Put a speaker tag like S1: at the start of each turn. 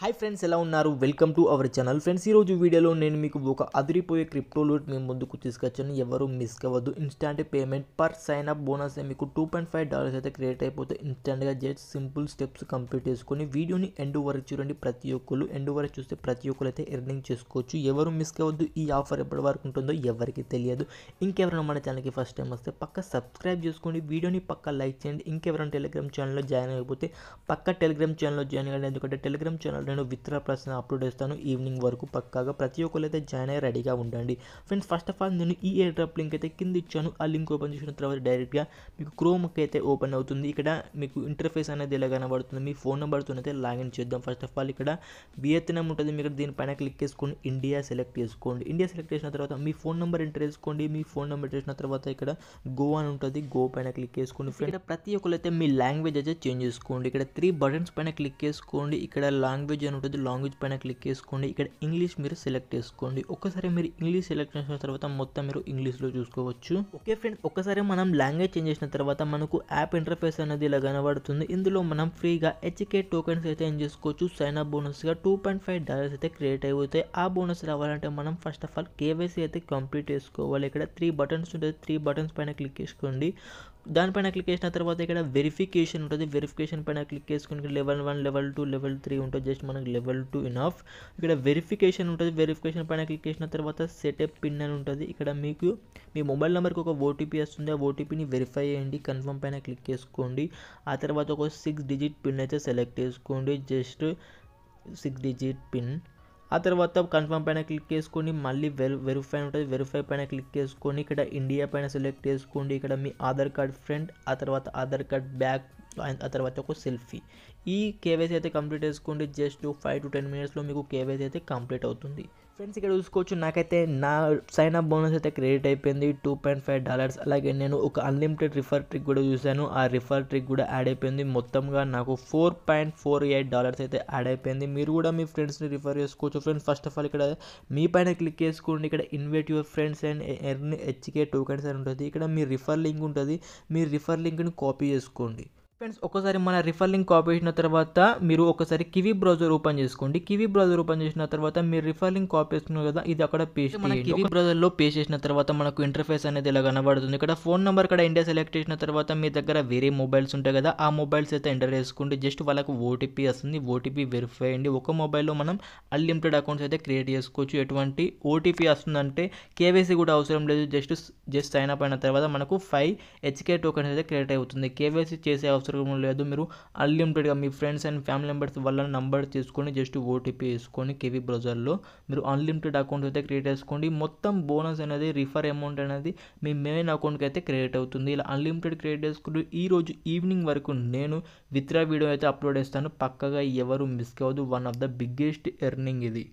S1: hi friends ఎలా ఉన్నారు welcome to our channel friends ఈరోజు వీడియోలో నేను మీకు ఒక అదిరిపోయే క్రిప్టో లూట్ మీ ముందుకు తీసుకొచ్చాను ఎవరు మిస్ అవ్వద్దు instant payment per sign up bonus మీకు టూ పాయింట్ ఫైవ్ డాలర్స్ అయితే క్రియేట్ అయిపోతే ఇన్స్టాంట్గా జస్ట్ సింపుల్ స్టెప్స్ కంప్లీట్ చేసుకొని వీడియోని ఎండ్ వరకు చూడండి ప్రతి ఒక్కరు ఎండ్ వరకు చూస్తే ప్రతి ఒక్కరు అయితే ఎర్నింగ్ చేసుకోవచ్చు ఎవరు మిస్ అవ్వద్దు ఈ ఆఫర్ ఎప్పటి వరకు ఉంటుందో ఎవరికి తెలియదు ఇంకెవరైనా మన ఛానల్కి ఫస్ట్ టైం వస్తే పక్క సబ్స్క్రైబ్ చేసుకోండి వీడియోని పక్క లైక్ చేయండి ఇంకెవరైనా టెలిగ్రామ్ ఛానల్లో జాయిన్ అయిపోతే పక్క టెలిగ్రామ్ ఛానల్లో జాయిన్ అవ్వండి ఎందుకంటే టెలిగ్రామ్ ఛానల్ నేను విత్డ్రా ప్రశ్న అప్లోడ్ చేస్తాను ఈవినింగ్ వరకు పక్కాగా ప్రతి ఒక్కరైతే జాయిన్ అయ్యి రెడీగా ఉండండి ఫ్రెండ్స్ ఫస్ట్ ఆఫ్ ఆల్ నేను ఈ ఎయిర్ డ్రాప్ లింక్ అయితే కింద ఇచ్చాను ఆ లింక్ ఓపెన్ చేసిన తర్వాత డైరెక్ట్గా మీకు క్రోమ్కి అయితే ఓపెన్ అవుతుంది ఇక్కడ మీకు ఇంటర్ఫేస్ అనేది ఇలా కనబడుతుంది మీ ఫోన్ నెంబర్తో అయితే లాగిన్ చేద్దాం ఫస్ట్ ఆఫ్ ఆల్ ఇక్కడ వియత్నం ఉంటుంది మీరు దీనిపైన క్లిక్ చేసుకొని ఇండియా సెలెక్ట్ చేసుకోండి ఇండియా సెలెక్ట్ చేసిన తర్వాత మీ ఫోన్ నెంబర్ ఎంటర్ చేసుకోండి మీ ఫోన్ నెంబర్ చేసిన తర్వాత ఇక్కడ గో అని ఉంటుంది గో పైన క్లిక్ చేసుకోండి ఫ్రెండ్ ప్రతి ఒక్కరైతే మీ లాంగ్వేజ్ అయితే చేంజ్ చేసుకోండి ఇక్కడ త్రీ బటన్స్ పైన క్లిక్ చేసుకోండి ఇక్కడ లాంగ్వేజ్ లాంగ్వేజ్ అని ఉంటుంది లాంగ్వేజ్ పైన క్లిక్ చేసుకోండి ఇక్కడ ఇంగ్లీష్ మీరు సెలెక్ట్ చేసుకోండి ఒకసారి మీరు ఇంగ్లీష్ సెలెక్ట్ చేసిన తర్వాత మొత్తం మీరు ఇంగ్లీష్లో చూసుకోవచ్చు ఓకే ఫ్రెండ్స్ ఒకసారి మనం లాంగ్వేజ్ చేంజ్ చేసిన తర్వాత మనకు యాప్ ఇంటర్ఫేస్ అనేది ఇలా కనబడుతుంది ఇందులో మనం ఫ్రీగా హెచ్కే టోకెన్స్ అయితే ఏం చేసుకోవచ్చు సైన్ అప్ బోనస్గా టూ పాయింట్ ఫైవ్ డాలర్స్ అయితే క్రియేట్ అయిపోతాయి ఆ బోనస్ రావాలంటే మనం ఫస్ట్ ఆఫ్ ఆల్ కేవైసీ అయితే కంప్లీట్ చేసుకోవాలి ఇక్కడ త్రీ బటన్స్ ఉంటుంది త్రీ బటన్స్ పైన క్లిక్ చేసుకోండి దానిపైన క్లిక్ చేసిన తర్వాత ఇక్కడ వెరిఫికేషన్ ఉంటుంది వెరిఫికేషన్ పైన క్లిక్ చేసుకుని level one level two level three ఉంటుంది జస్ట్ మనకు లెవెల్ టూ ఇనఫ్ ఇక్కడ వెరిఫికేషన్ ఉంటుంది వెరిఫికేషన్ పైన క్లిక్ చేసిన తర్వాత సెటప్ పిన్ అని ఉంటుంది ఇక్కడ మీకు మీ మొబైల్ నెంబర్కి ఒక ఓటీపీ వస్తుంది ఆ ఓటీపీని వెరిఫై చేయండి కన్ఫర్మ్ పైన క్లిక్ చేసుకోండి ఆ తర్వాత ఒక సిక్స్ డిజిట్ పిన్ అయితే సెలెక్ట్ చేసుకోండి జస్ట్ సిక్స్ డిజిట్ పిన్ ఆ తర్వాత కన్ఫర్మ్ పైన క్లిక్ చేసుకొని మళ్ళీ వెరి వెరిఫై ఉంటుంది వెరిఫై పైన క్లిక్ చేసుకొని ఇక్కడ ఇండియా పైన సెలెక్ట్ చేసుకోండి ఇక్కడ మీ ఆధార్ కార్డ్ ఫ్రంట్ ఆ తర్వాత ఆధార్ కార్డ్ బ్యాక్ ఆ తర్వాత ఒక సెల్ఫీ ఈ కేవైసీ అయితే కంప్లీట్ చేసుకోండి జస్ట్ ఫైవ్ టు టెన్ మినిట్స్లో మీకు కేవైసీ అయితే కంప్లీట్ అవుతుంది ఫ్రెండ్స్ ఇక్కడ చూసుకోవచ్చు నాకైతే నా సైన్ అప్ బోనస్ అయితే క్రెడిట్ అయిపోయింది టూ పాయింట్ ఫైవ్ డాలర్స్ అలాగే నేను ఒక అన్లిమిటెడ్ రిఫర్ ట్రిక్ కూడా చూశాను ఆ రిఫర్ ట్రిక్ కూడా యాడ్ అయిపోయింది మొత్తంగా నాకు four point four eight dollars అయితే యాడ్ అయిపోయింది మీరు కూడా మీ ఫ్రెండ్స్ని రిఫర్ చేసుకోవచ్చు ఫ్రెండ్స్ ఫస్ట్ ఆఫ్ ఆల్ ఇక్కడ మీ పైన క్లిక్ చేసుకోండి ఇక్కడ invite your friends and earn HK tokens అని ఉంటుంది ఇక్కడ మీ రిఫర్ లింక్ ఉంటుంది మీ రిఫర్ లింక్ని కాపీ చేసుకోండి ఫ్రెండ్స్ ఒకసారి మన రిఫర్ లింక్ కాపీ చేసిన తర్వాత మీరు ఒకసారి కివీ బ్రౌజర్ ఓపెన్ చేసుకోండి కివీ బ్రౌజర్ ఓపెన్ చేసిన తర్వాత మీరు రిఫర్ లింక్ కాపీ చేసుకున్నారు కదా ఇది అక్కడ పేస్ట్ మన కివీ బ్రౌజర్లో పే చేసిన తర్వాత మనకు ఇంటర్ఫేస్ అనేది ఇలా కనబడుతుంది ఇక్కడ ఫోన్ నెంబర్ ఇక్కడ ఇండియా సెలెక్ట్ చేసిన తర్వాత మీ దగ్గర వేరే మొబైల్స్ ఉంటాయి కదా ఆ మొబైల్స్ అయితే ఎంటర్ చేసుకోండి జస్ట్ వాళ్ళకు ఓటీపీ వస్తుంది ఓటీపీ వెరిఫై అయ్యండి ఒక మొబైల్లో మనం అన్లిమిటెడ్ అకౌంట్స్ అయితే క్రియేట్ చేసుకోవచ్చు ఎటువంటి ఓటీపీ వస్తుందంటే కేవైసీ కూడా అవసరం లేదు జస్ట్ జస్ట్ సైన్ అప్ అయిన తర్వాత మనకు ఫైవ్ హెచ్కే టోకెన్స్ అయితే క్రియేట్ అవుతుంది కేవైసీ చేసే అవసరం అవసరం లేదు మీరు అన్లిమిటెడ్గా మీ ఫ్రెండ్స్ అండ్ ఫ్యామిలీ మెంబర్స్ వాళ్ళ నంబర్ తీసుకొని జస్ట్ ఓటీపీ వేసుకొని కేవీ బ్రౌజర్లో మీరు అన్లిమిటెడ్ అకౌంట్ అయితే క్రియేట్ చేసుకోండి మొత్తం బోనస్ అనేది రిఫర్ అమౌంట్ అనేది మీ మెయిన్ అకౌంట్కి అయితే క్రియేట్ అవుతుంది ఇలా అన్లిమిటెడ్ క్రియేట్ చేసుకుంటూ ఈ రోజు ఈవినింగ్ వరకు నేను విత్రా వీడియో అయితే అప్లోడ్ చేస్తాను పక్కగా ఎవరు మిస్ కావద్దు one of the biggest earning ఇది